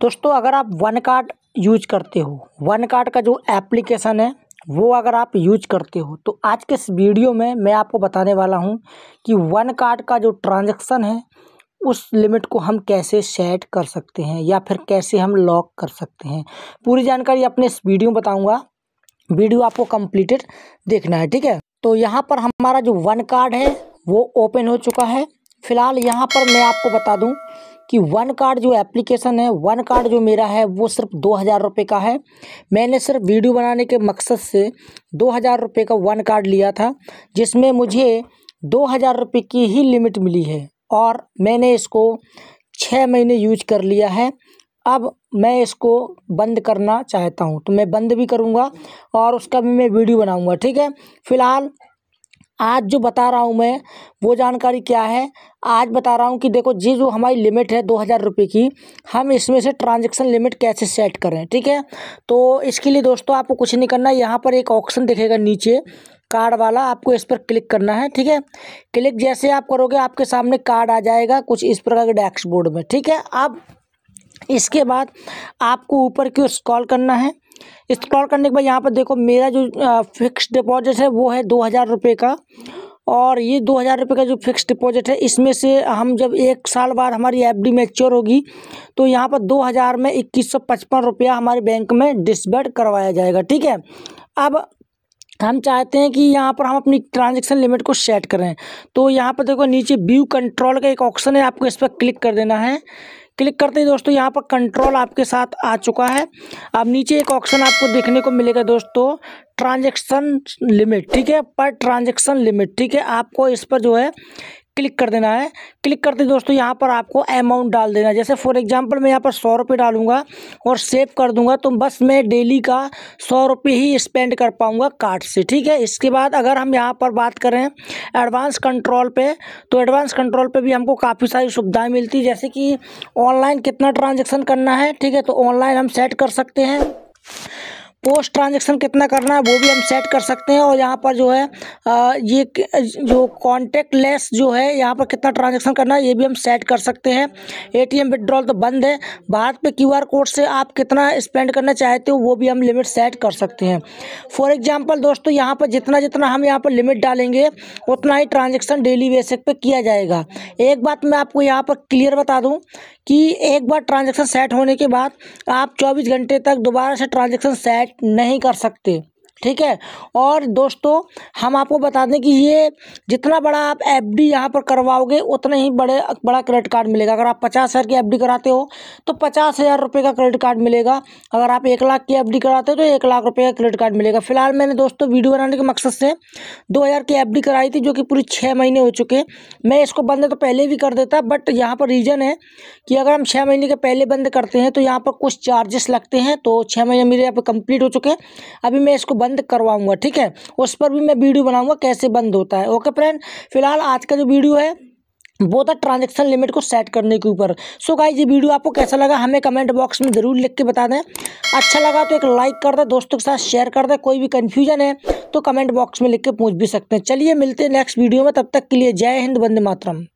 दोस्तों अगर आप वन कार्ड यूज करते हो वन कार्ड का जो एप्लीकेशन है वो अगर आप यूज करते हो तो आज के इस वीडियो में मैं आपको बताने वाला हूँ कि वन कार्ड का जो ट्रांजैक्शन है उस लिमिट को हम कैसे सेट कर सकते हैं या फिर कैसे हम लॉक कर सकते हैं पूरी जानकारी अपने इस वीडियो में बताऊँगा वीडियो आपको कंप्लीटेड देखना है ठीक है तो यहाँ पर हमारा जो वन कार्ड है वो ओपन हो चुका है फिलहाल यहाँ पर मैं आपको बता दूँ कि वन कार्ड जो एप्लीकेशन है वन कार्ड जो मेरा है वो सिर्फ दो हज़ार रुपये का है मैंने सिर्फ वीडियो बनाने के मकसद से दो हज़ार रुपये का वन कार्ड लिया था जिसमें मुझे दो हज़ार रुपये की ही लिमिट मिली है और मैंने इसको छः महीने यूज कर लिया है अब मैं इसको बंद करना चाहता हूँ तो मैं बंद भी करूँगा और उसका भी मैं वीडियो बनाऊँगा ठीक है फ़िलहाल आज जो बता रहा हूँ मैं वो जानकारी क्या है आज बता रहा हूँ कि देखो जी जो हमारी लिमिट है दो हज़ार रुपये की हम इसमें से ट्रांजैक्शन लिमिट कैसे सेट करें ठीक है तो इसके लिए दोस्तों आपको कुछ नहीं करना यहाँ पर एक ऑप्शन दिखेगा नीचे कार्ड वाला आपको इस पर क्लिक करना है ठीक है क्लिक जैसे आप करोगे आपके सामने कार्ड आ जाएगा कुछ इस प्रकार के डैशबोर्ड में ठीक है अब इसके बाद आपको ऊपर की ओर स्क्रॉल करना है इंस्टॉल करने के बाद यहाँ पर देखो मेरा जो फिक्स डिपॉजिट है वो है दो हज़ार रुपये का और ये दो हज़ार रुपये का जो फिक्स डिपॉजिट है इसमें से हम जब एक साल बाद हमारी एफ डी मेच्योर होगी तो यहाँ पर दो हज़ार में इक्कीस सौ पचपन रुपया हमारे बैंक में डिस्बर्ड करवाया जाएगा ठीक है अब हम चाहते हैं कि यहाँ पर हम अपनी ट्रांजैक्शन लिमिट को सेट करें तो यहाँ पर देखो नीचे व्यू कंट्रोल का एक ऑप्शन है आपको इस पर क्लिक कर देना है क्लिक करते ही दोस्तों यहाँ पर कंट्रोल आपके साथ आ चुका है अब नीचे एक ऑप्शन आपको देखने को मिलेगा दोस्तों ट्रांजेक्शन लिमिट ठीक है पर ट्रांजेक्शन लिमिट ठीक है आपको इस पर जो है क्लिक कर देना है क्लिक करते दोस्तों यहाँ पर आपको अमाउंट डाल देना है जैसे फॉर एग्जांपल मैं यहाँ पर सौ रुपये डालूंगा और सेव कर दूंगा तो बस मैं डेली का सौ रुपये ही स्पेंड कर पाऊँगा कार्ड से ठीक है इसके बाद अगर हम यहाँ पर बात करें एडवांस कंट्रोल पे तो एडवांस कंट्रोल पे भी हमको काफ़ी सारी सुविधाएं मिलती है जैसे कि ऑनलाइन कितना ट्रांजेक्शन करना है ठीक है तो ऑनलाइन हम सेट कर सकते हैं पोस्ट ट्रांजेक्शन कितना करना है वो भी हम सेट कर सकते हैं और यहाँ पर जो है ये जो कॉन्टेक्ट लेस जो है यहाँ पर कितना ट्रांजेक्शन करना है ये भी हम सेट कर सकते हैं ए टी एम विड्रॉल तो बंद है भारत पे क्यू आर कोड से आप कितना स्पेंड करना चाहते हो वो भी हम लिमिट सेट कर सकते हैं फॉर एग्जाम्पल दोस्तों यहाँ पर जितना जितना हम यहाँ पर लिमिट डालेंगे उतना ही ट्रांजेक्शन डेली बेसिक पर किया जाएगा एक बात मैं आपको यहाँ पर क्लियर बता दूँ कि एक बार ट्रांजेक्शन सेट होने के बाद आप चौबीस घंटे तक दोबारा से ट्रांजेक्शन सेट नहीं कर सकते ठीक है और दोस्तों हम आपको बता दें कि ये जितना बड़ा आप एफ डी यहाँ पर करवाओगे उतना ही बड़े बड़ा क्रेडिट कार्ड मिलेगा अगर आप पचास हज़ार की एफ डी कराते हो तो पचास हज़ार रुपये का क्रेडिट कार्ड मिलेगा अगर आप एक लाख की एफ डी कराते हो तो एक लाख रुपये का क्रेडिट कार्ड मिलेगा फिलहाल मैंने दोस्तों वीडियो बनाने के मकसद से दो हज़ार की एफ डी कराई थी जो कि पूरी छः महीने हो चुके मैं इसको बंद तो पहले भी कर देता बट यहाँ पर रीज़न है कि अगर हम छः महीने के पहले बंद करते हैं तो यहाँ पर कुछ चार्जेस लगते हैं तो छः महीने मेरे यहाँ पर कंप्लीट हो चुके हैं अभी मैं इसको बंद करवाऊंगा ठीक है उस पर भी मैं वीडियो बनाऊंगा कैसे बंद होता है ओके फ्रेंड फिलहाल आज का जो वीडियो है वो था ट्रांजेक्शन लिमिट को सेट करने के ऊपर सो गाइस ये वीडियो आपको कैसा लगा हमें कमेंट बॉक्स में ज़रूर लिख के बता दें अच्छा लगा तो एक लाइक कर दें दोस्तों के साथ शेयर कर दें कोई भी कन्फ्यूजन है तो कमेंट बॉक्स में लिख के पूछ भी सकते हैं चलिए मिलते हैं नेक्स्ट वीडियो में तब तक के लिए जय हिंद बंद मातरम